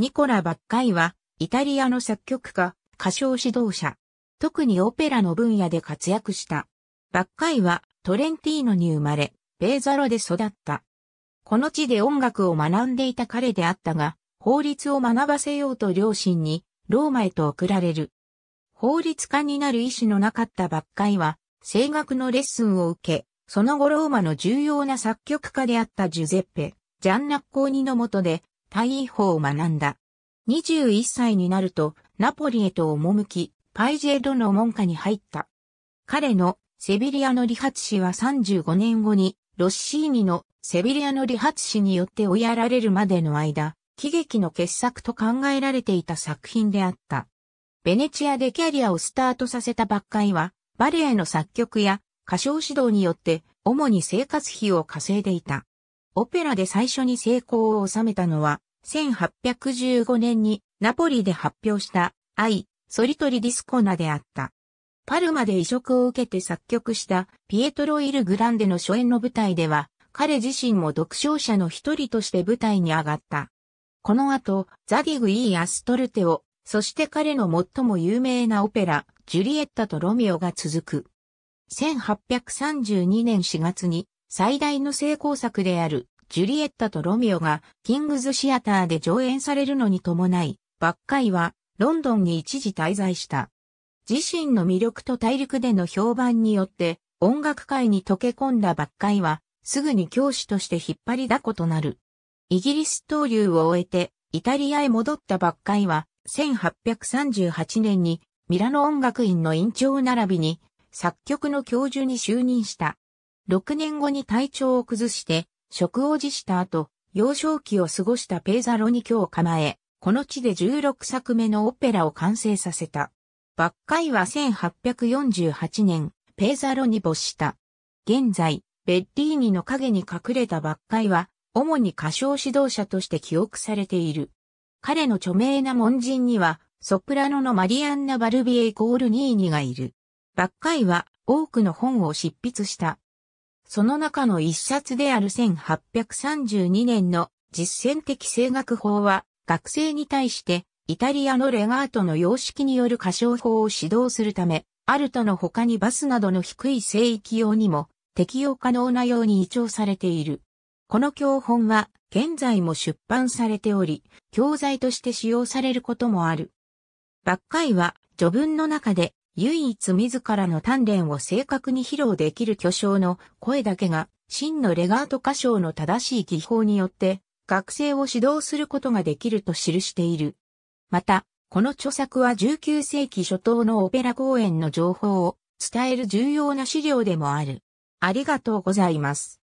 ニコラ・バッカイは、イタリアの作曲家、歌唱指導者。特にオペラの分野で活躍した。バッカイは、トレンティーノに生まれ、ベーザロで育った。この地で音楽を学んでいた彼であったが、法律を学ばせようと両親に、ローマへと送られる。法律家になる意思のなかったバッカイは、声楽のレッスンを受け、その後ローマの重要な作曲家であったジュゼッペ、ジャンナッコーニのもとで大医法を学んだ。21歳になると、ナポリへと赴き、パイジェドの門下に入った。彼のセビリアの理髪師は35年後に、ロッシーニのセビリアの理髪師によって追いやられるまでの間、喜劇の傑作と考えられていた作品であった。ベネチアでキャリアをスタートさせたばっかりは、バレエの作曲や歌唱指導によって主に生活費を稼いでいた。オペラで最初に成功を収めたのは、1815年にナポリで発表した愛、ソリトリディスコナであった。パルマで移植を受けて作曲したピエトロ・イル・グランデの初演の舞台では、彼自身も独唱者の一人として舞台に上がった。この後、ザディグ・イー・アストルテオ、そして彼の最も有名なオペラ、ジュリエッタとロミオが続く。1832年4月に最大の成功作であるジュリエッタとロミオがキングズシアターで上演されるのに伴い、バッカイはロンドンに一時滞在した。自身の魅力と大陸での評判によって音楽界に溶け込んだバッカイはすぐに教師として引っ張りだことなる。イギリス投留を終えてイタリアへ戻ったバッカイは1838年にミラノ音楽院の院長並びに作曲の教授に就任した。6年後に体調を崩して、職を辞した後、幼少期を過ごしたペーザロに今日構え、この地で16作目のオペラを完成させた。バッカイは1848年、ペーザロに没した。現在、ベッディーニの影に隠れたバッカイは、主に歌唱指導者として記憶されている。彼の著名な門人には、ソプラノのマリアンナ・バルビエイコール・ニーニがいる。バッカイは多くの本を執筆した。その中の一冊である1832年の実践的声楽法は、学生に対して、イタリアのレガートの様式による歌唱法を指導するため、アルトの他にバスなどの低い聖域用にも適用可能なように移調されている。この教本は現在も出版されており、教材として使用されることもある。バッカイは序文の中で唯一自らの鍛錬を正確に披露できる巨匠の声だけが、真のレガート歌唱の正しい技法によって、学生を指導することができると記している。また、この著作は19世紀初頭のオペラ公演の情報を伝える重要な資料でもある。ありがとうございます。